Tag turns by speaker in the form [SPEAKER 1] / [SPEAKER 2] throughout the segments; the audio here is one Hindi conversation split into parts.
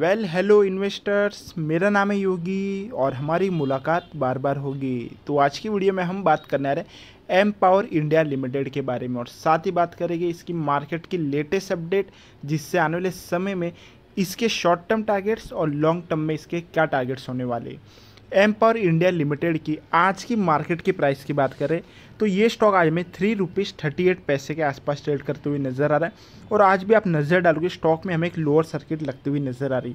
[SPEAKER 1] वेल हेलो इन्वेस्टर्स मेरा नाम है योगी और हमारी मुलाकात बार बार होगी तो आज की वीडियो में हम बात करने आ रहे हैं एम पावर इंडिया लिमिटेड के बारे में और साथ ही बात करेंगे इसकी मार्केट की लेटेस्ट अपडेट जिससे आने वाले समय में इसके शॉर्ट टर्म टारगेट्स और लॉन्ग टर्म में इसके क्या टारगेट्स होने वाले एम्पर इंडिया लिमिटेड की आज की मार्केट की प्राइस की बात करें तो ये स्टॉक आज में थ्री रुपीज़ थर्टी एट पैसे के आसपास ट्रेड करते हुए नज़र आ रहा है और आज भी आप नज़र डालोगे स्टॉक में हमें एक लोअर सर्किट लगती हुई नज़र आ रही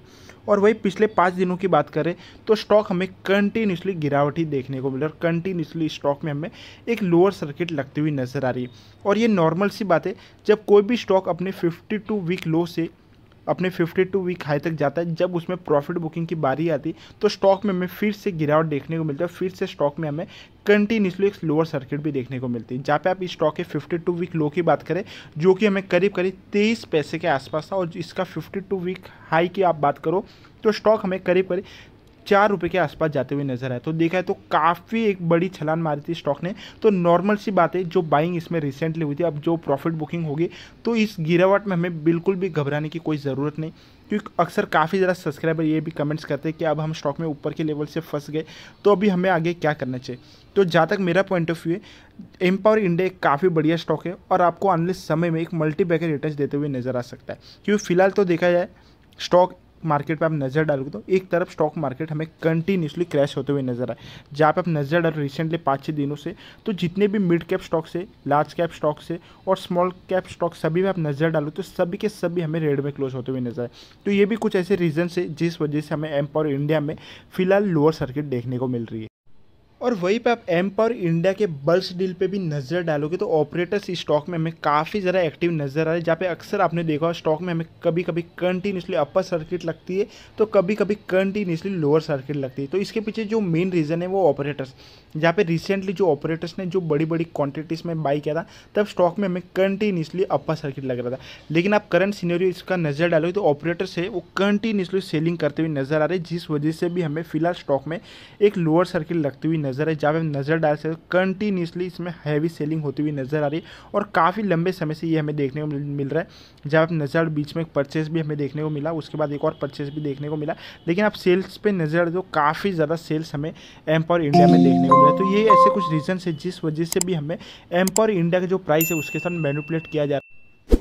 [SPEAKER 1] और वही पिछले पाँच दिनों की बात करें तो स्टॉक हमें कंटिन्यूसली गिरावटी देखने को मिली और कंटिन्यूसली स्टॉक में हमें एक लोअर सर्किट लगती हुई नज़र आ रही और ये नॉर्मल सी बात है जब कोई भी स्टॉक अपने फिफ्टी वीक लो से अपने 52 वीक हाई तक जाता है जब उसमें प्रॉफिट बुकिंग की बारी आती तो स्टॉक में हमें फिर से गिरावट देखने को मिलता है फिर से स्टॉक में हमें कंटिन्यूसली एक लोअर सर्किट भी देखने को मिलती है जहाँ पे आप इस स्टॉक के 52 वीक लो की बात करें जो कि हमें करीब करीब तेईस पैसे के आसपास था और इसका 52 वीक हाई की आप बात करो तो स्टॉक हमें करीब करीब चार रुपये के आसपास जाते हुए नजर आए तो देखा है तो काफ़ी एक बड़ी छलान मारी थी स्टॉक ने तो नॉर्मल सी बात है जो बाइंग इसमें रिसेंटली हुई थी अब जो प्रॉफिट बुकिंग होगी तो इस गिरावट में हमें बिल्कुल भी घबराने की कोई ज़रूरत नहीं क्योंकि अक्सर काफ़ी ज़्यादा सब्सक्राइबर ये भी कमेंट्स करते हैं कि अब हम स्टॉक में ऊपर के लेवल से फंस गए तो अभी हमें आगे क्या करना चाहिए तो जहाँ तक मेरा पॉइंट ऑफ व्यू है एम्पावर इंडिया एक काफ़ी बढ़िया स्टॉक है और आपको आने समय में एक मल्टी बैगर रिटर्न देते हुए नजर आ सकता है क्योंकि फिलहाल तो देखा जाए स्टॉक मार्केट पर आप नज़र डालोगे तो एक तरफ स्टॉक मार्केट हमें कंटिन्यूसली क्रैश होते हुए नजर आए जहाँ पर आप नज़र डाल रिसेंटली पाँच छः दिनों से तो जितने भी मिड कैप स्टॉक से लार्ज कैप स्टॉक से और स्मॉल कैप स्टॉक सभी में आप नज़र डालो तो सभी के सभी हमें रेड में क्लोज होते हुए नजर आए तो ये भी कुछ ऐसे रीजन है जिस वजह से हमें एम्पावर इंडिया में फिलहाल लोअर सर्किट देखने को मिल रही है और वहीं पे आप एम पर इंडिया के बल्स डील पे भी नज़र डालोगे तो ऑपरेटर्स स्टॉक में हमें काफ़ी ज़्यादा एक्टिव नज़र आ रहे हैं जहाँ पे अक्सर आपने देखा हो स्टॉक में हमें कभी कभी कंटिन्यूसली अपर सर्किट लगती है तो कभी कभी कंटिन्यूसली लोअर सर्किट लगती है तो इसके पीछे जो मेन रीज़न है वो ऑपरेटर्स जहाँ पे रिसेंटली जो ऑपरेटर्स ने जो बड़ी बड़ी क्वान्टिटीज़ में बाई किया था तब स्टॉक में हमें कंटिन्यूसली अपर सर्किट लग रहा था लेकिन आप करंट सीनरी इसका नज़र डालोगे तो ऑपरेटर्स है वो कंटिन्यूसली सेलिंग करते हुए नज़र आ रहे जिस वजह से भी हमें फिलहाल स्टॉक में एक लोअर सर्किट लगती हुई नजर नज़र है जहाँ पर नज़र डाल सकते कंटिन्यूसली इसमें हैवी सेलिंग होती हुई नज़र आ रही है और काफ़ी लंबे समय से ये हमें देखने को मिल रहा है जहाँ पे नज़र बीच में एक परचेस भी हमें देखने को मिला उसके बाद एक और परचेस भी देखने को मिला लेकिन आप सेल्स पर नज़र दो तो काफ़ी ज़्यादा सेल्स हमें एम्पावर इंडिया में देखने को मिला तो ये ऐसे कुछ रीजन है जिस वजह से भी हमें एम्पावर इंडिया का जो प्राइस है उसके साथ मैनुपुलेट किया जा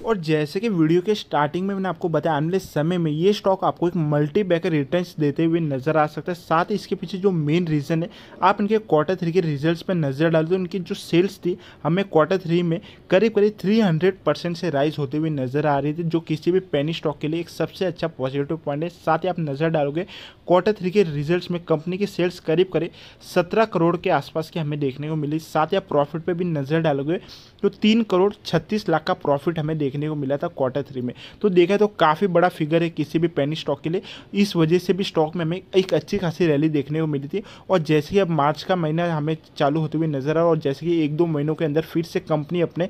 [SPEAKER 1] और जैसे कि वीडियो के स्टार्टिंग में मैंने आपको बताया आने वाले समय में ये स्टॉक आपको एक मल्टी बैकर रिटर्न देते हुए नजर आ सकता है साथ ही इसके पीछे जो मेन रीज़न है आप इनके क्वार्टर थ्री के रिजल्ट पर नज़र डाल दो इनकी जो सेल्स थी हमें क्वार्टर थ्री में करीब करीब थ्री हंड्रेड परसेंट से राइज होते हुए नजर आ रही थी जो किसी भी पेनी स्टॉक के लिए एक सबसे अच्छा पॉजिटिव पॉइंट है साथ ही आप नज़र डालोगे क्वार्टर थ्री के रिजल्ट में कंपनी की सेल्स करीब करीब सत्रह करोड़ के आसपास की हमें देखने को मिली साथ ही आप प्रॉफिट पर भी नज़र डालोगे तो तीन करोड़ छत्तीस लाख का प्रॉफिट हमें देख देखने को मिला था क्वार्टर थ्री में तो देखा तो काफ़ी बड़ा फिगर है किसी भी पेनी स्टॉक के लिए इस वजह से भी स्टॉक में हमें एक अच्छी खासी रैली देखने को मिली थी और जैसे कि अब मार्च का महीना हमें चालू होते हुए नजर आया और जैसे कि एक दो महीनों के अंदर फिर से कंपनी अपने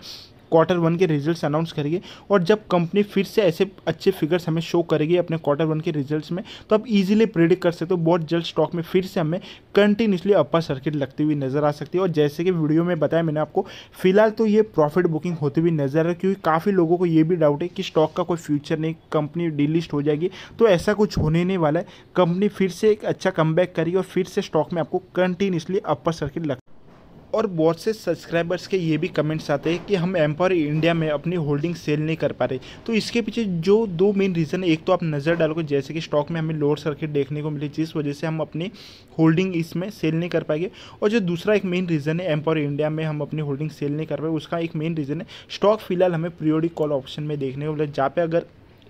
[SPEAKER 1] क्वार्टर वन के रिजल्ट्स अनाउंस करेगी और जब कंपनी फिर से ऐसे अच्छे फिगर्स हमें शो करेगी अपने क्वार्टर वन के रिजल्ट्स में तो आप इजीली प्रिडिक्ट कर सकते हो बहुत जल्द स्टॉक में फिर से हमें कंटिन्यूसली अपर सर्किट लगती हुई नजर आ सकती है और जैसे कि वीडियो में बताया मैंने आपको फिलहाल तो ये प्रॉफिट बुकिंग होती हुई नजर है क्योंकि काफ़ी लोगों को ये भी डाउट है कि स्टॉक का कोई फ्यूचर नहीं कंपनी डिलिस्ट हो जाएगी तो ऐसा कुछ होने नहीं वाला है कंपनी फिर से एक अच्छा कम करेगी और फिर से स्टॉक में आपको कंटिन्यूसली अपर सर्किट और बहुत से सब्सक्राइबर्स के ये भी कमेंट्स आते हैं कि हम एम्पायर इंडिया में अपनी होल्डिंग सेल नहीं कर पा रहे तो इसके पीछे जो दो मेन रीज़न है एक तो आप नज़र डालोगे जैसे कि स्टॉक में हमें लोअर सर्किट देखने को मिली जिस वजह से हम अपनी होल्डिंग इसमें सेल नहीं कर पाएंगे और जो दूसरा एक मेन रीज़न है एम्पायर इंडिया में हम अपनी होल्डिंग सेल नहीं कर पाए उसका एक मेन रीज़न है स्टॉक फिलहाल हमें प्रियोडिक कॉल ऑप्शन में देखने को मिला जहाँ पर अगर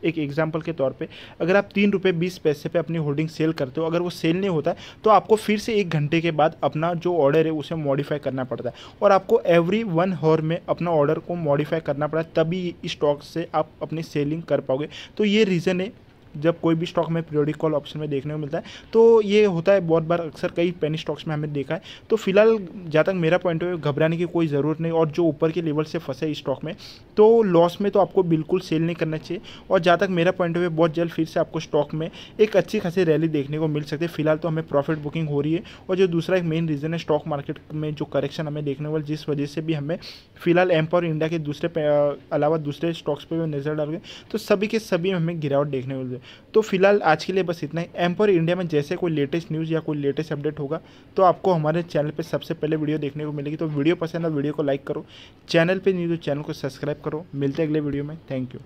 [SPEAKER 1] एक एग्जाम्पल के तौर पर अगर आप तीन रुपये बीस पैसे पर अपनी होल्डिंग सेल करते हो अगर वो सेल नहीं होता है तो आपको फिर से एक घंटे के बाद अपना जो ऑर्डर है उसे मॉडिफाई करना पड़ता है और आपको एवरी वन हॉर में अपना ऑर्डर को मॉडिफाई करना पड़ता है तभी स्टॉक से आप अपनी सेलिंग कर पाओगे तो ये रीज़न है जब कोई भी स्टॉक में पीरियोडिक कॉल ऑप्शन में देखने को मिलता है तो ये होता है बहुत बार अक्सर कई पेनी स्टॉक्स में हमने देखा है तो फिलहाल जहाँ तक मेरा पॉइंट ऑफ व्यू घबराने की कोई ज़रूरत नहीं और जो ऊपर के लेवल से फंसे स्टॉक में तो लॉस में तो आपको बिल्कुल सेल नहीं करना चाहिए और जहाँ तक मेरा पॉइंट ऑफ व्यू बहुत जल्द फिर से आपको स्टॉक में एक अच्छी खासी रैली देखने को मिल सकती है फिलहाल तो हमें प्रॉफिट बुकिंग हो रही है और जो दूसरा एक मेन रीज़न है स्टॉक मार्केट में जो करेक्शन हमें देखने वाले जिस वजह से भी हमें फिलहाल एम्पावर इंडिया के दूसरे अलावा दूसरे स्टॉक्स पर भी नज़र डाल गए तो सभी के सभी हमें गिरावट देखने को तो फिलहाल आज के लिए बस इतना ही एम्पोर इंडिया में जैसे कोई लेटेस्ट न्यूज़ या कोई लेटेस्ट अपडेट होगा तो आपको हमारे चैनल पर सबसे पहले वीडियो देखने को मिलेगी तो वीडियो पसंद है वीडियो तो को लाइक करो चैनल पर न्यूज़ चैनल को सब्सक्राइब करो मिलते हैं अगले वीडियो में थैंक यू